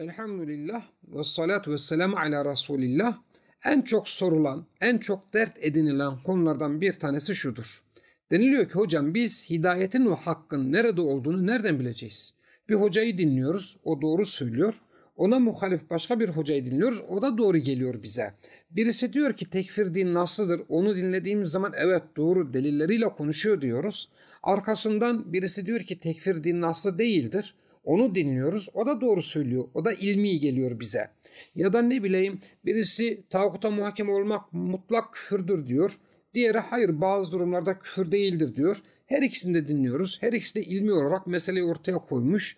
Elhamdülillah ve salatu ve selamu ala Resulillah. En çok sorulan, en çok dert edinilen konulardan bir tanesi şudur. Deniliyor ki hocam biz hidayetin ve hakkın nerede olduğunu nereden bileceğiz? Bir hocayı dinliyoruz, o doğru söylüyor. Ona muhalif başka bir hocayı dinliyoruz, o da doğru geliyor bize. Birisi diyor ki tekfir din nasıldır? Onu dinlediğimiz zaman evet doğru delilleriyle konuşuyor diyoruz. Arkasından birisi diyor ki tekfir din nasıl değildir. Onu dinliyoruz. O da doğru söylüyor. O da ilmi geliyor bize. Ya da ne bileyim birisi tağuta muhakem olmak mutlak küfürdür diyor. Diğeri hayır bazı durumlarda küfür değildir diyor. Her ikisini de dinliyoruz. Her ikisi de ilmi olarak meseleyi ortaya koymuş.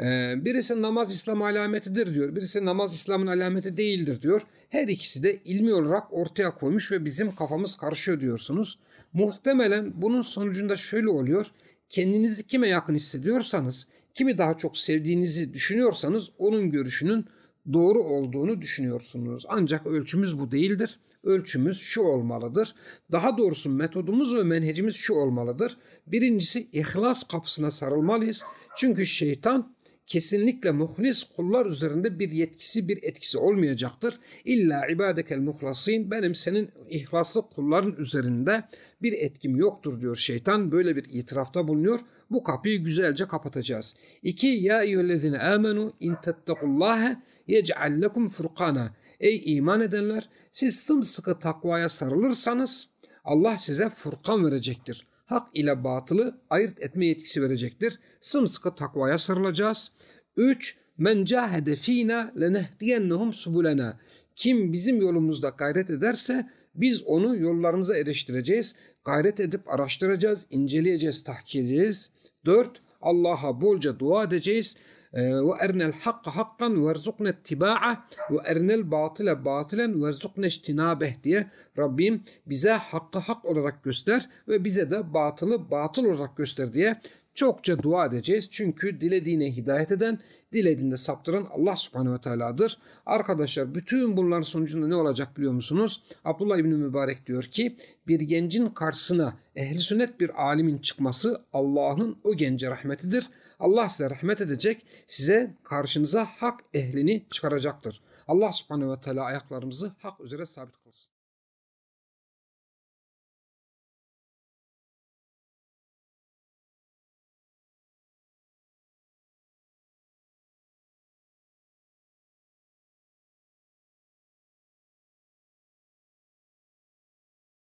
Ee, birisi namaz İslam alametidir diyor. Birisi namaz İslam'ın alameti değildir diyor. Her ikisi de ilmi olarak ortaya koymuş ve bizim kafamız karışıyor diyorsunuz. Muhtemelen bunun sonucunda şöyle oluyor kendinizi kime yakın hissediyorsanız, kimi daha çok sevdiğinizi düşünüyorsanız onun görüşünün doğru olduğunu düşünüyorsunuz. Ancak ölçümüz bu değildir. Ölçümüz şu olmalıdır. Daha doğrusu metodumuz ve menhecimiz şu olmalıdır. Birincisi ihlas kapısına sarılmalıyız. Çünkü şeytan kesinlikle muhlis kullar üzerinde bir yetkisi bir etkisi olmayacaktır. İlla ibadekel muhlasin benim senin ihlaslı kulların üzerinde bir etkim yoktur diyor şeytan. Böyle bir itirafta bulunuyor. Bu kapıyı güzelce kapatacağız. 2. Ya eyyühellezine amenu intettekullâhe yec'al lekum furkana. Ey iman edenler siz sımsıkı takvaya sarılırsanız Allah size furkan verecektir hak ile batılı ayırt etme yetkisi verecektir. Sımsıkı takvaya sarılacağız. 3. Men cahede fina lenehdiyennehum subulena. Kim bizim yolumuzda gayret ederse biz onu yollarımıza eriştireceğiz. Gayret edip araştıracağız, inceleyeceğiz, tahkik edeceğiz. 4. Allah'a bolca dua edeceğiz. Ee, ve ernel hakka hakkan ve erzukne ittiba'a ve ernel batile batilen ve erzukne iştinabeh diye Rabbim bize hakkı hak olarak göster ve bize de batılı batıl olarak göster diye çokça dua edeceğiz. Çünkü dilediğine hidayet eden, dilediğinde saptıran Allah subhanehu ve teala'dır. Arkadaşlar bütün bunların sonucunda ne olacak biliyor musunuz? Abdullah İbni Mübarek diyor ki bir gencin karşısına ehli sünnet bir alimin çıkması Allah'ın o gence rahmetidir. Allah size rahmet edecek, size karşınıza hak ehlini çıkaracaktır. Allah subhanehu ve teala ayaklarımızı hak üzere sabit kılsın.